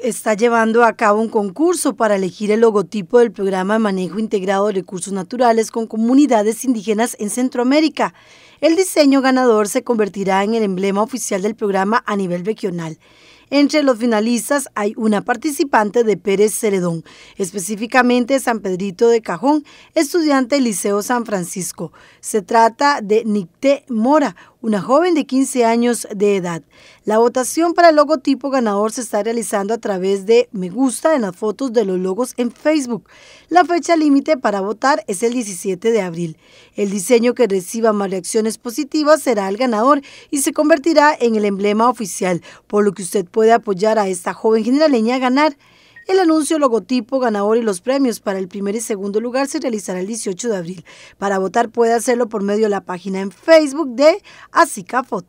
que está llevando a cabo un concurso para elegir el logotipo del Programa de Manejo Integrado de Recursos Naturales con Comunidades Indígenas en Centroamérica. El diseño ganador se convertirá en el emblema oficial del programa a nivel regional. Entre los finalistas hay una participante de Pérez Ceredón, específicamente San Pedrito de Cajón, estudiante del Liceo San Francisco. Se trata de Nicté Mora, una joven de 15 años de edad. La votación para el logotipo ganador se está realizando a través de me gusta en las fotos de los logos en Facebook. La fecha límite para votar es el 17 de abril. El diseño que reciba más reacciones positivas será el ganador y se convertirá en el emblema oficial, por lo que usted puede puede apoyar a esta joven general a ganar. El anuncio, logotipo, ganador y los premios para el primer y segundo lugar se realizará el 18 de abril. Para votar puede hacerlo por medio de la página en Facebook de Asicafot.